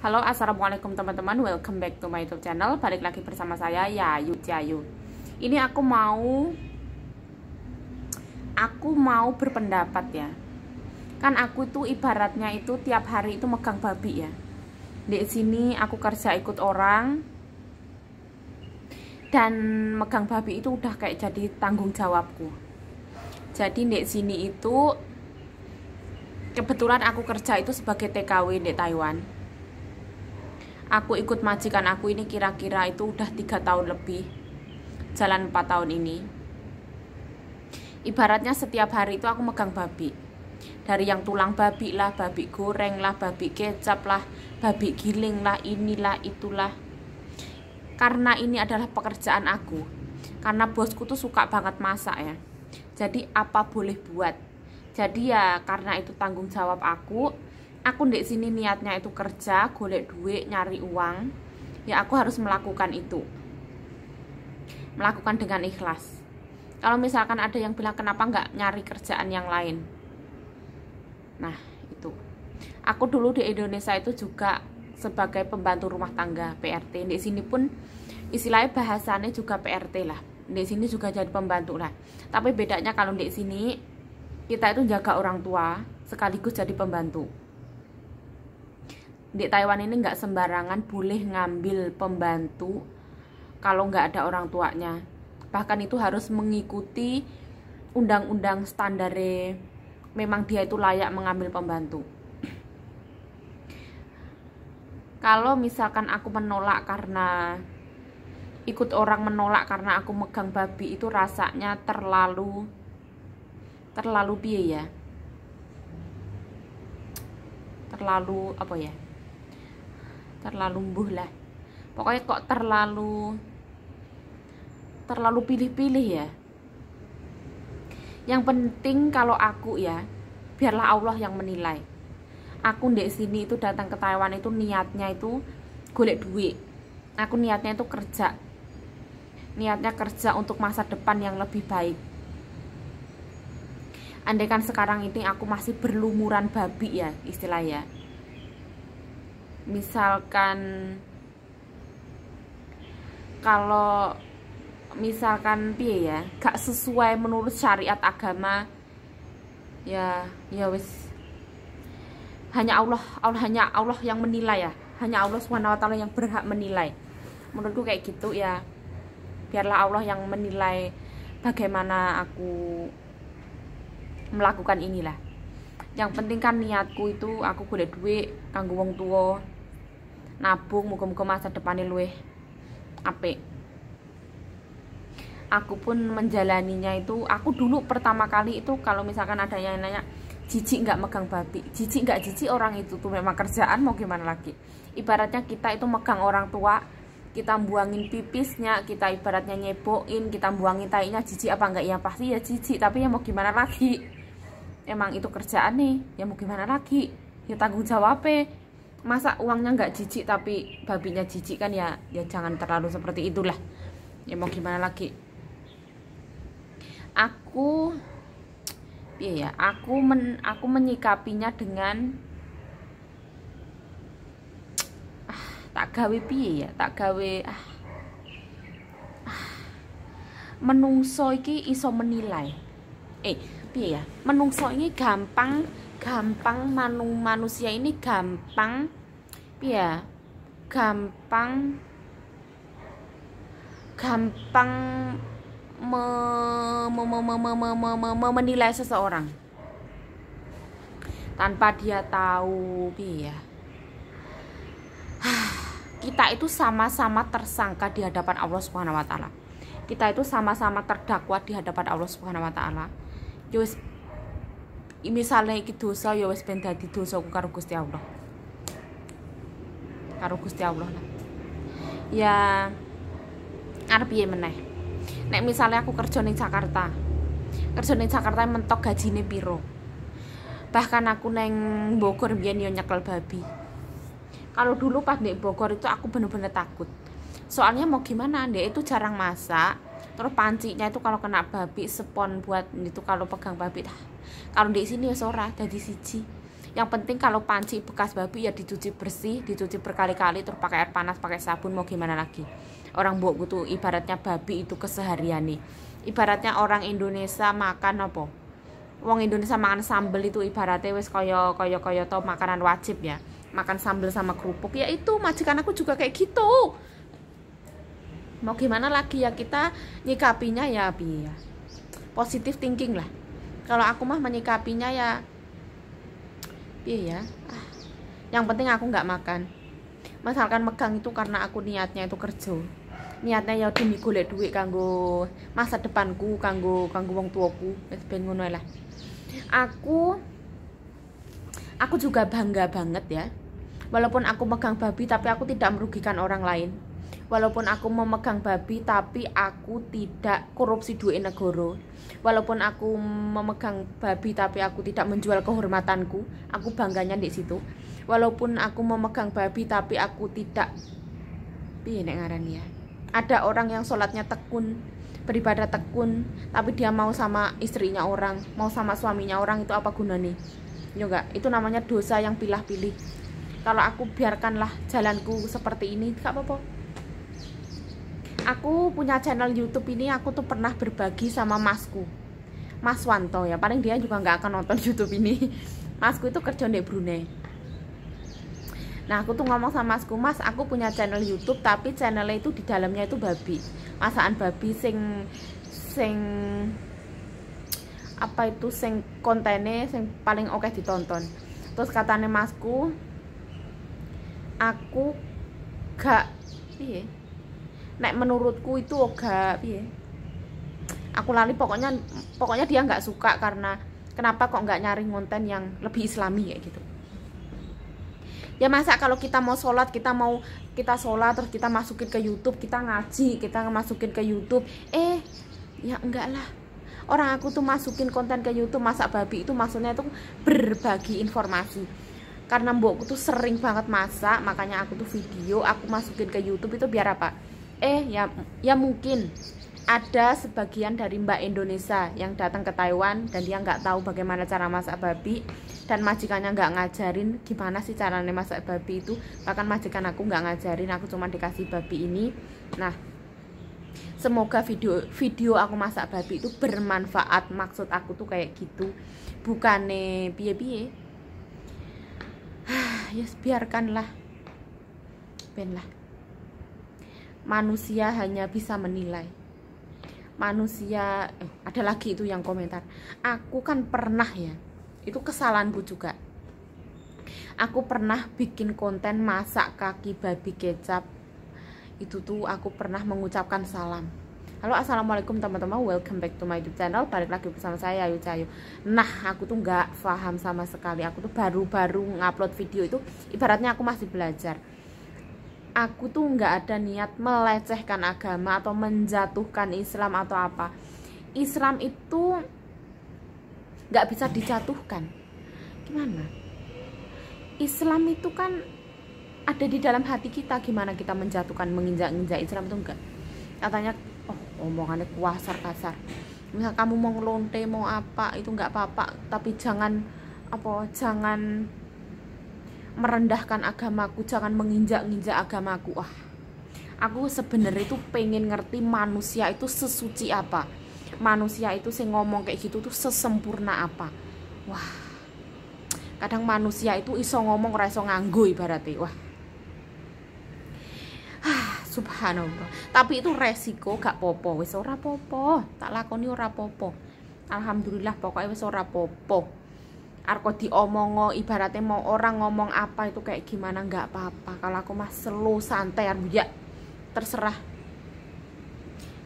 Halo assalamualaikum teman-teman welcome back to my youtube channel balik lagi bersama saya Yayu Jayu ini aku mau aku mau berpendapat ya kan aku tuh ibaratnya itu tiap hari itu megang babi ya di sini aku kerja ikut orang dan megang babi itu udah kayak jadi tanggung jawabku jadi di sini itu kebetulan aku kerja itu sebagai TKW di Taiwan aku ikut majikan aku ini kira-kira itu udah tiga tahun lebih jalan 4 tahun ini ibaratnya setiap hari itu aku megang babi dari yang tulang babi lah, babi goreng lah, babi kecap lah, babi giling lah, inilah itulah karena ini adalah pekerjaan aku karena bosku tuh suka banget masak ya jadi apa boleh buat jadi ya karena itu tanggung jawab aku aku di sini niatnya itu kerja golek duit nyari uang ya aku harus melakukan itu melakukan dengan ikhlas kalau misalkan ada yang bilang kenapa nggak nyari kerjaan yang lain nah itu aku dulu di Indonesia itu juga sebagai pembantu rumah tangga PRT di sini pun istilahnya bahasannya juga PRT lah di sini juga jadi pembantu lah tapi bedanya kalau di sini kita itu jaga orang tua sekaligus jadi pembantu di Taiwan ini nggak sembarangan boleh ngambil pembantu kalau nggak ada orang tuanya bahkan itu harus mengikuti undang-undang standar memang dia itu layak mengambil pembantu kalau misalkan aku menolak karena ikut orang menolak karena aku megang babi itu rasanya terlalu terlalu biaya terlalu apa ya terlalu mbuh lah pokoknya kok terlalu terlalu pilih-pilih ya yang penting kalau aku ya biarlah Allah yang menilai aku di sini itu datang ke Taiwan itu niatnya itu golek duit aku niatnya itu kerja niatnya kerja untuk masa depan yang lebih baik andaikan sekarang ini aku masih berlumuran babi ya istilahnya misalkan kalau misalkan piye ya gak sesuai menurut syariat agama ya ya wis hanya Allah Allah hanya Allah yang menilai ya hanya Allah swt yang berhak menilai menurutku kayak gitu ya biarlah Allah yang menilai bagaimana aku melakukan inilah yang penting kan niatku itu aku boleh duit kanggo wong tua nabung muka-muka masa depannya luwih apik aku pun menjalaninya itu aku dulu pertama kali itu kalau misalkan ada yang nanya jijik nggak megang batik jijik nggak jijik orang itu tuh memang kerjaan mau gimana lagi ibaratnya kita itu megang orang tua kita buangin pipisnya kita ibaratnya nyebokin kita buangin tainya jijik apa enggak ya pasti ya jijik tapi ya mau gimana lagi emang itu kerjaan nih ya mau gimana lagi ya tanggung jawabnya e masa uangnya nggak jijik tapi babinya jijik kan ya ya jangan terlalu seperti itulah ya mau gimana lagi aku iya ya aku men aku menyikapinya dengan ah, tak gawe piye ya tak gawe ah, ah, menungso iki iso menilai eh piye ya menungso ini gampang gampang manu manusia ini gampang ya gampang gampang me, me, me, me, me, me, me, me, menilai seseorang tanpa dia tahu ya kita itu sama-sama tersangka di hadapan Allah Subhanahu wa taala. Kita itu sama-sama terdakwa di hadapan Allah Subhanahu wa taala. Ini misalnya iki dosa ya wis ben dadi dosaku karo Gusti Allah karo Gusti Allah lah ya arep piye meneh nek misalnya aku kerja ning Jakarta kerja ning Jakarta mentok gajine piro bahkan aku neng Bogor biyen yo nyekel babi kalau dulu pas di Bogor itu aku bener-bener takut soalnya mau gimana dia itu jarang masak terus pancinya itu kalau kena babi sepon buat itu kalau pegang babi dah kalau di sini ya sora jadi siji yang penting kalau panci bekas babi ya dicuci bersih dicuci berkali-kali terus pakai air panas pakai sabun mau gimana lagi orang buat gitu ibaratnya babi itu keseharian nih ibaratnya orang Indonesia makan apa wong Indonesia makan sambel itu ibaratnya wes koyo koyo koyo to makanan wajib ya makan sambel sama kerupuk ya itu majikan aku juga kayak gitu mau gimana lagi ya kita nyikapinya ya bi ya positif thinking lah kalau aku mah menyikapinya ya bi ya ah, yang penting aku nggak makan misalkan megang itu karena aku niatnya itu kerja niatnya ya demi golek duit kanggo masa depanku kanggo kanggo wong tuaku wis ben ngono lah aku aku juga bangga banget ya walaupun aku megang babi tapi aku tidak merugikan orang lain Walaupun aku memegang babi tapi aku tidak korupsi duit negoro Walaupun aku memegang babi tapi aku tidak menjual kehormatanku, aku bangganya di situ. Walaupun aku memegang babi tapi aku tidak piye nek ya. Ada orang yang sholatnya tekun, beribadah tekun, tapi dia mau sama istrinya orang, mau sama suaminya orang itu apa gunanya? nih? itu namanya dosa yang pilah-pilih kalau aku biarkanlah jalanku seperti ini gak apa-apa aku punya channel YouTube ini aku tuh pernah berbagi sama masku Mas Wanto ya paling dia juga nggak akan nonton YouTube ini masku itu kerja di Brunei nah aku tuh ngomong sama masku mas aku punya channel YouTube tapi channelnya itu di dalamnya itu babi masakan babi sing sing apa itu sing kontennya sing paling oke okay ditonton terus katanya masku aku gak iya nek menurutku itu oga aku lali pokoknya pokoknya dia nggak suka karena kenapa kok nggak nyari konten yang lebih islami kayak gitu ya masa kalau kita mau sholat kita mau kita sholat terus kita masukin ke YouTube kita ngaji kita masukin ke YouTube eh ya enggak lah orang aku tuh masukin konten ke YouTube masak babi itu maksudnya tuh berbagi informasi karena mbokku tuh sering banget masak makanya aku tuh video aku masukin ke YouTube itu biar apa eh ya ya mungkin ada sebagian dari Mbak Indonesia yang datang ke Taiwan dan dia nggak tahu bagaimana cara masak babi dan majikannya nggak ngajarin gimana sih caranya masak babi itu bahkan majikan aku nggak ngajarin aku cuma dikasih babi ini nah semoga video video aku masak babi itu bermanfaat maksud aku tuh kayak gitu bukannya biye biye ya yes, biarkanlah benlah manusia hanya bisa menilai manusia eh, ada lagi itu yang komentar aku kan pernah ya itu kesalahanku juga aku pernah bikin konten masak kaki babi kecap itu tuh aku pernah mengucapkan salam Halo assalamualaikum teman-teman welcome back to my youtube channel balik lagi bersama saya Ayu Cayu nah aku tuh nggak paham sama sekali aku tuh baru-baru ngupload video itu ibaratnya aku masih belajar aku tuh nggak ada niat melecehkan agama atau menjatuhkan Islam atau apa Islam itu nggak bisa dijatuhkan gimana Islam itu kan ada di dalam hati kita gimana kita menjatuhkan menginjak-injak Islam itu enggak katanya oh omongannya kuasar kasar misal kamu mau ngelonte mau apa itu nggak apa-apa tapi jangan apa jangan merendahkan agamaku jangan menginjak-injak agamaku ah aku sebenarnya itu pengen ngerti manusia itu sesuci apa manusia itu sih ngomong kayak gitu tuh sesempurna apa wah kadang manusia itu iso ngomong reso nganggu ibaratnya wah ah, subhanallah tapi itu resiko gak popo wes ora popo tak lakoni ora popo alhamdulillah pokoknya wes ora popo arko diomongo ibaratnya mau orang ngomong apa itu kayak gimana nggak apa-apa kalau aku mah selu santai arbu ya terserah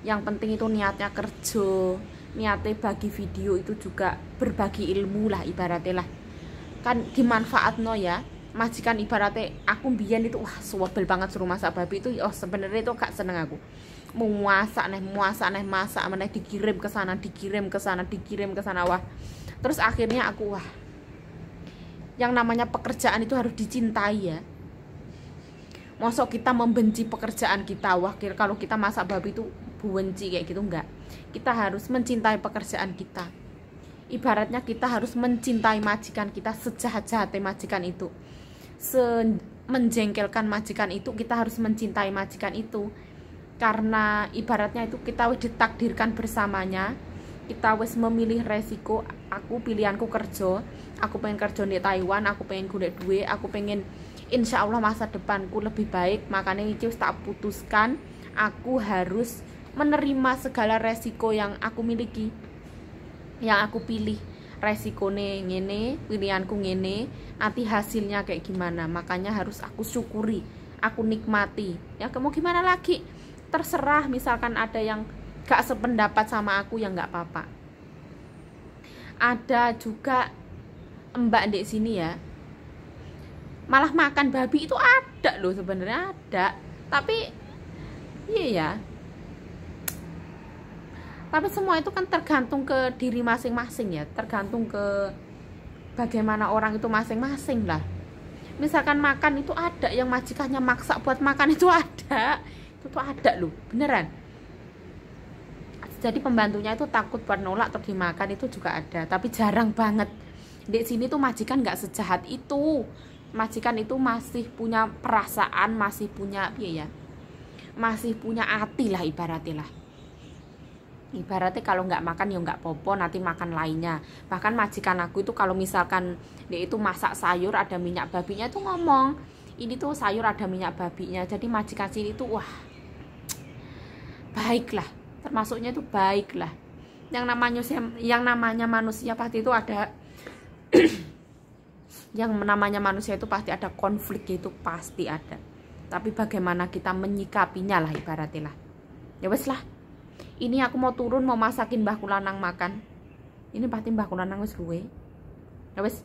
yang penting itu niatnya kerja niatnya bagi video itu juga berbagi ilmu lah ibaratnya lah kan dimanfaat no ya majikan ibaratnya aku mbiyen itu wah suwebel banget suruh masak babi itu oh sebenarnya itu gak seneng aku muasak nih muasak nih masak meneh dikirim ke sana dikirim ke sana dikirim ke sana wah terus akhirnya aku wah yang namanya pekerjaan itu harus dicintai ya mosok kita membenci pekerjaan kita wah kalau kita masak babi itu buenci kayak gitu enggak kita harus mencintai pekerjaan kita ibaratnya kita harus mencintai majikan kita sejahat-jahatnya majikan itu Se menjengkelkan majikan itu kita harus mencintai majikan itu karena ibaratnya itu kita ditakdirkan bersamanya kita harus memilih resiko aku pilihanku kerja aku pengen kerja di Taiwan aku pengen gula duit aku pengen insya Allah masa depanku lebih baik makanya itu tak putuskan aku harus menerima segala resiko yang aku miliki yang aku pilih resikone ngene pilihanku ngene nanti hasilnya kayak gimana makanya harus aku syukuri aku nikmati ya kamu gimana lagi terserah misalkan ada yang gak sependapat sama aku ya gak apa-apa ada juga mbak di sini ya malah makan babi itu ada loh sebenarnya ada tapi iya ya tapi semua itu kan tergantung ke diri masing-masing ya tergantung ke bagaimana orang itu masing-masing lah misalkan makan itu ada yang majikannya maksa buat makan itu ada itu tuh ada loh beneran jadi pembantunya itu takut menolak atau dimakan itu juga ada tapi jarang banget di sini tuh majikan nggak sejahat itu majikan itu masih punya perasaan masih punya iya ya masih punya hati lah ibaratnya lah ibaratnya kalau nggak makan ya nggak popo nanti makan lainnya bahkan majikan aku itu kalau misalkan dia itu masak sayur ada minyak babinya itu ngomong ini tuh sayur ada minyak babinya jadi majikan sini tuh wah baiklah termasuknya itu baik lah yang namanya yang namanya manusia pasti itu ada yang namanya manusia itu pasti ada konflik itu pasti ada tapi bagaimana kita menyikapinya lah ibaratnya lah ya wes lah ini aku mau turun mau masakin mbah kulanang makan ini pasti mbah kulanang wes gue ya wes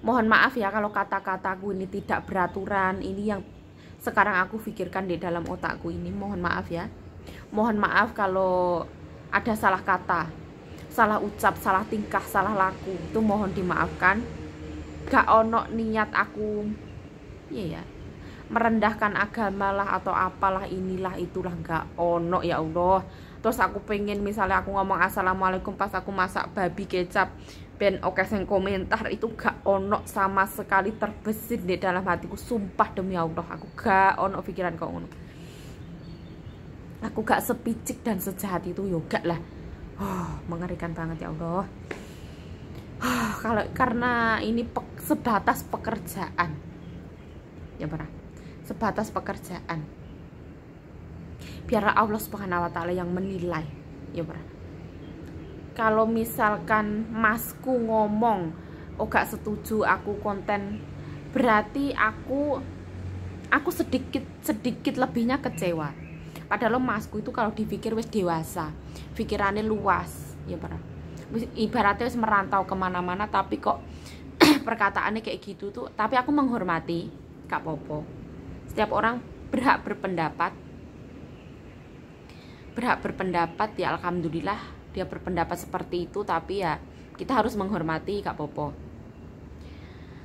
mohon maaf ya kalau kata-kataku ini tidak beraturan ini yang sekarang aku pikirkan di dalam otakku ini mohon maaf ya Mohon maaf kalau ada salah kata, salah ucap, salah tingkah, salah laku. Itu mohon dimaafkan. Gak ono niat aku iya ya merendahkan agama lah atau apalah inilah itulah gak ono ya Allah terus aku pengen misalnya aku ngomong assalamualaikum pas aku masak babi kecap ben oke sing komentar itu gak ono sama sekali terbesit di dalam hatiku sumpah demi Allah aku gak ono pikiran kau ono aku gak sepicik dan sejahat itu yoga lah oh, mengerikan banget ya Allah oh, kalau karena ini pe, sebatas pekerjaan ya pernah sebatas pekerjaan biarlah Allah subhanahu wa ta'ala yang menilai ya pernah kalau misalkan masku ngomong oh gak setuju aku konten berarti aku aku sedikit sedikit lebihnya kecewa padahal masku itu kalau dipikir wis dewasa pikirannya luas ya para ibaratnya wis merantau kemana-mana tapi kok perkataannya kayak gitu tuh tapi aku menghormati kak popo setiap orang berhak berpendapat berhak berpendapat ya alhamdulillah dia berpendapat seperti itu tapi ya kita harus menghormati kak popo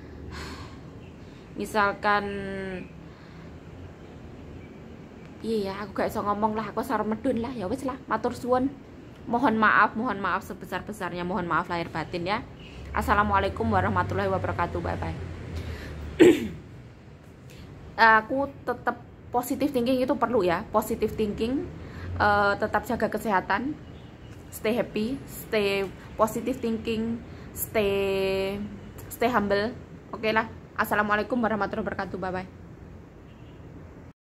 misalkan iya ya aku gak bisa ngomong lah aku sarang medun lah ya wes lah matur suwun mohon maaf mohon maaf sebesar-besarnya mohon maaf lahir batin ya assalamualaikum warahmatullahi wabarakatuh bye bye aku tetap positif thinking itu perlu ya positif thinking uh, tetap jaga kesehatan stay happy stay positive thinking stay stay humble oke okay lah assalamualaikum warahmatullahi wabarakatuh bye bye